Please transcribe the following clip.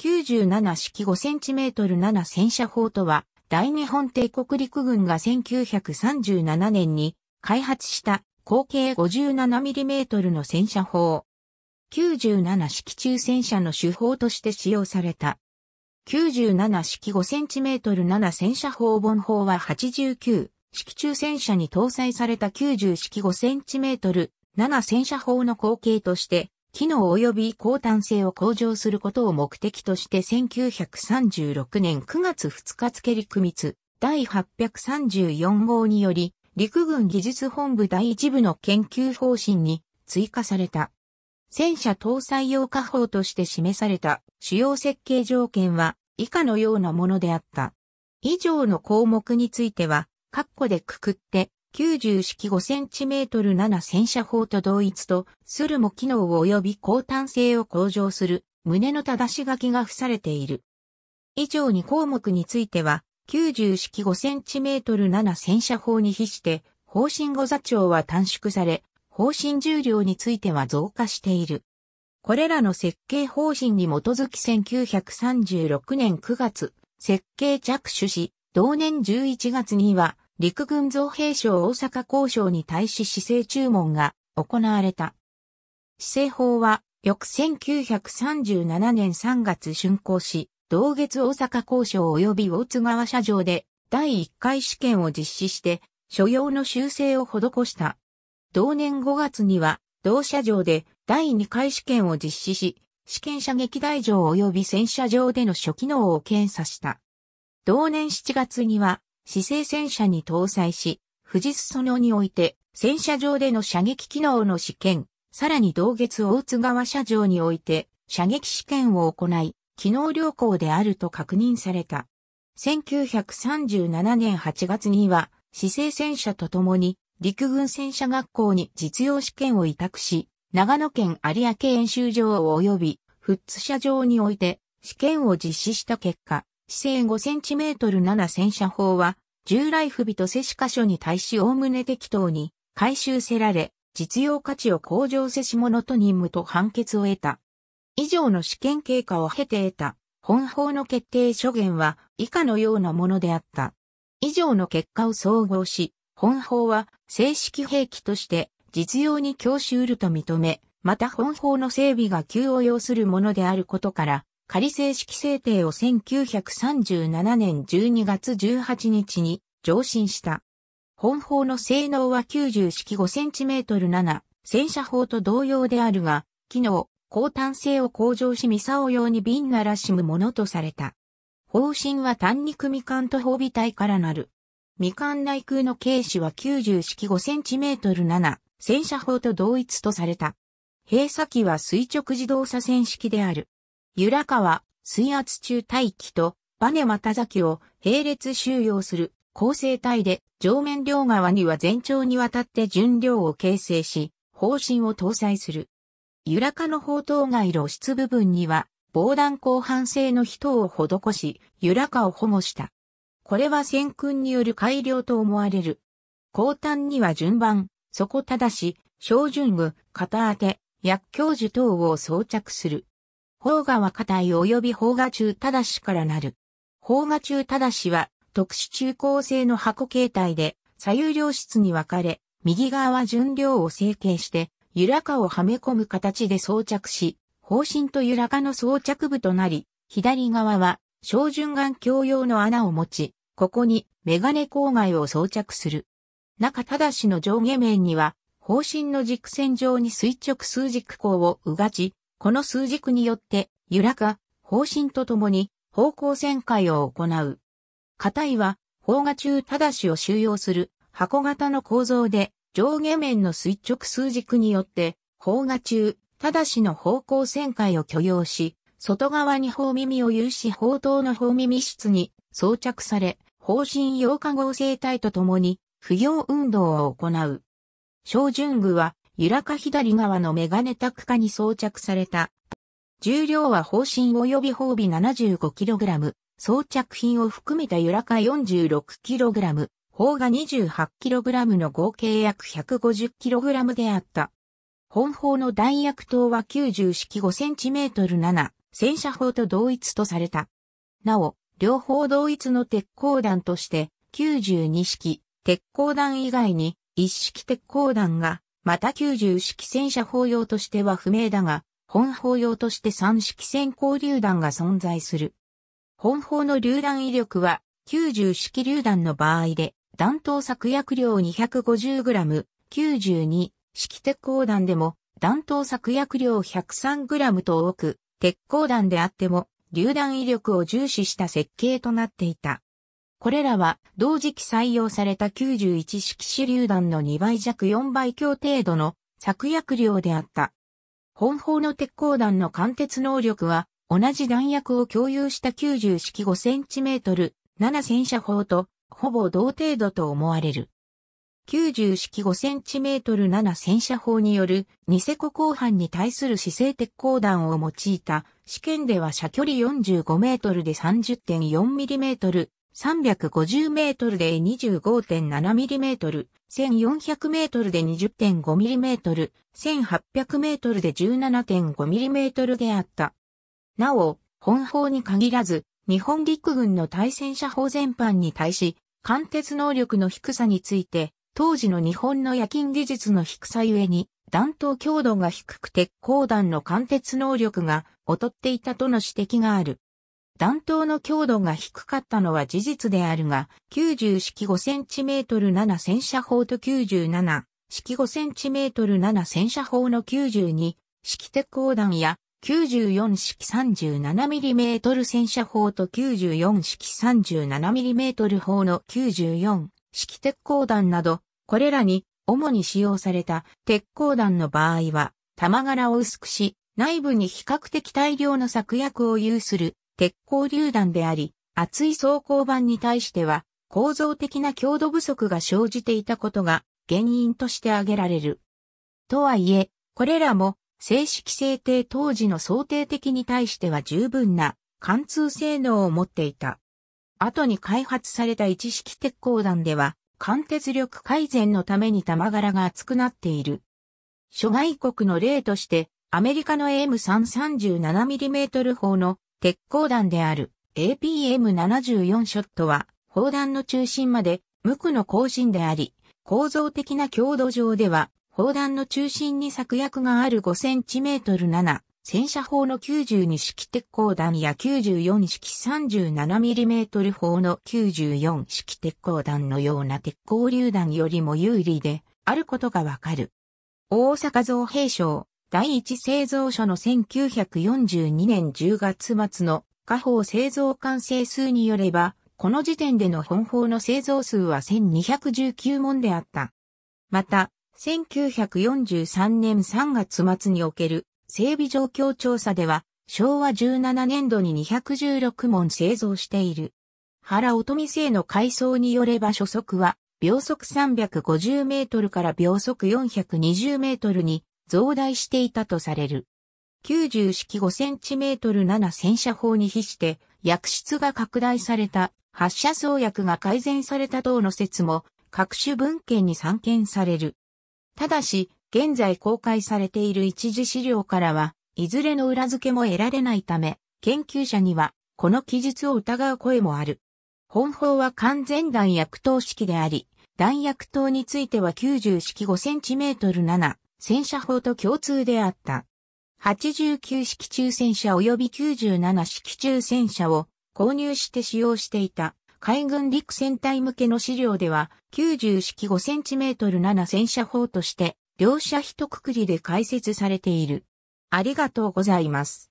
97式 5cm7 戦車砲とは、大日本帝国陸軍が1937年に開発した口径 57mm の戦車砲。97式中戦車の手法として使用された。97式 5cm7 戦車砲本砲は89式中戦車に搭載された90式 5cm7 戦車砲の後継として機能及び高端性を向上することを目的として1936年9月2日付陸密第834号により陸軍技術本部第一部の研究方針に追加された。戦車搭載用火砲として示された主要設計条件は以下のようなものであった。以上の項目については、括弧でくくって90式 5cm7 戦車砲と同一と、するも機能及び高端性を向上する、胸の正し書きが付されている。以上に項目については、90式 5cm7 戦車砲に比して、方針誤座長は短縮され、方針重量については増加している。これらの設計方針に基づき1936年9月、設計着手し、同年11月には、陸軍造兵省大阪交渉に対し市政注文が行われた。市政法は、翌1937年3月竣工し、同月大阪交渉及び大津川社場で第1回試験を実施して、所要の修正を施した。同年5月には、同社場で第2回試験を実施し、試験射撃台場及び戦車場での初機能を検査した。同年7月には、姿勢戦車に搭載し、富士裾野において戦車上での射撃機能の試験、さらに同月大津川車上において射撃試験を行い、機能良好であると確認された。1937年8月には、姿勢戦車とともに陸軍戦車学校に実用試験を委託し、長野県有明演習場及び富津車場において試験を実施した結果、姿勢 5cm7 戦車砲は、従来不備と接し箇所に対しおおむね適当に回収せられ、実用価値を向上せし者と任務と判決を得た。以上の試験経過を経て得た本法の決定諸言は以下のようなものであった。以上の結果を総合し、本法は正式兵器として実用に供し得ると認め、また本法の整備が急を要するものであることから、仮正式制定を1937年12月18日に上申した。本砲の性能は90式 5cm7、戦車砲と同様であるが、機能、高単性を向上しミサオ用に瓶ならしむものとされた。方針は単肉未完と砲美体からなる。未完内空の軽視は90式 5cm7、戦車砲と同一とされた。閉鎖機は垂直自動車線式である。由良川、水圧中大気とバネ又崎を並列収容する構成体で上面両側には全長にわたって順量を形成し、方針を搭載する。由良科の砲塔外露出部分には防弾後半性の人を施し、由良科を保護した。これは戦訓による改良と思われる。後端には順番、底正し、小順具、片当て、薬教授等を装着する。方河は堅い及び方河中ただしからなる。方河中ただしは特殊中高性の箱形態で左右両室に分かれ、右側は順量を成形して、揺らかをはめ込む形で装着し、方針と揺らかの装着部となり、左側は小順眼鏡用の穴を持ち、ここにメガネ郊外を装着する。中正の上下面には、方針の軸線上に垂直数軸光をうがち、この数軸によって、揺らか、方針とともに方向旋回を行う。硬いは、方画中たしを収容する箱型の構造で、上下面の垂直数軸によって、方画中たしの方向旋回を許容し、外側に方耳を有し方頭の方耳室に装着され、方針溶化合成体とともに、不要運動を行う。小順具は、ゆらか左側のメガネタクカに装着された。重量は方針及び褒美 75kg、装着品を含めたゆらか 46kg、砲が 28kg の合計約 150kg であった。本砲の弾薬塔は90式 5cm7、戦車砲と同一とされた。なお、両方同一の鉄鋼弾として、92式、鉄鋼弾以外に、一式鉄鋼弾がまた90式戦車砲用としては不明だが、本砲用として3式戦交流弾が存在する。本砲の榴弾威力は90式榴弾の場合で、弾頭削薬量 250g、92式鉄鋼弾でも弾頭削薬量 103g と多く、鉄鋼弾であっても、榴弾威力を重視した設計となっていた。これらは同時期採用された91式手榴弾の2倍弱4倍強程度の作薬量であった。本砲の鉄鋼弾の貫鉄能力は同じ弾薬を共有した90式 5cm 7戦車砲とほぼ同程度と思われる。90式 5cm 7戦車砲によるニセコ後半に対する姿勢鉄鋼弾を用いた試験では射距離45メートルで 30.4mm 350メートルで25.7ミリメートル、1400メートルで20.5ミリメートル、1800メートルで17.5ミリメートルであった。なお、本法に限らず、日本陸軍の対戦車砲全般に対し、貫徹能力の低さについて、当時の日本の夜勤技術の低さゆえに、弾頭強度が低く鉄鋼弾の貫徹能力が劣っていたとの指摘がある。弾頭の強度が低かったのは事実であるが、90式 5cm7 戦車砲と97式 5cm7 戦車砲の92式鉄鋼弾や94式 37mm 戦車砲と94式 37mm 砲の94式鉄鋼弾など、これらに主に使用された鉄鋼弾の場合は、弾柄を薄くし、内部に比較的大量の作薬を有する鉄鋼榴弾であり、厚い装甲板に対しては、構造的な強度不足が生じていたことが原因として挙げられる。とはいえ、これらも正式制定当時の想定的に対しては十分な貫通性能を持っていた。後に開発された一式鉄鋼弾では、貫鉄力改善のために弾柄が厚くなっている。諸外国の例として、アメリカの AM337mm 砲の鉄鋼弾である APM74 ショットは、砲弾の中心まで無垢の更新であり、構造的な強度上では、砲弾の中心に作薬がある 5cm7、戦車砲の92式鉄鋼弾や94式 37mm 砲の94式鉄鋼弾のような鉄鋼榴弾よりも有利であることがわかる。大阪造兵廠第一製造所の1942年10月末の下方製造完成数によれば、この時点での本法の製造数は1219問であった。また、1943年3月末における整備状況調査では、昭和17年度に216問製造している。原乙美製の改装によれば初速は、秒速350メートルから秒速420メートルに増大していたとされる。90式5トル7戦車砲に比して薬室が拡大された発射創薬が改善された等の説も各種文献に散見される。ただし、現在公開されている一時資料からは、いずれの裏付けも得られないため、研究者には、この記述を疑う声もある。本法は完全弾薬等式であり、弾薬等については90式5トル7戦車法と共通であった。89式中戦車及び97式中戦車を購入して使用していた海軍陸戦隊向けの資料では90式 5cm7 戦車砲として両者一括りで解説されている。ありがとうございます。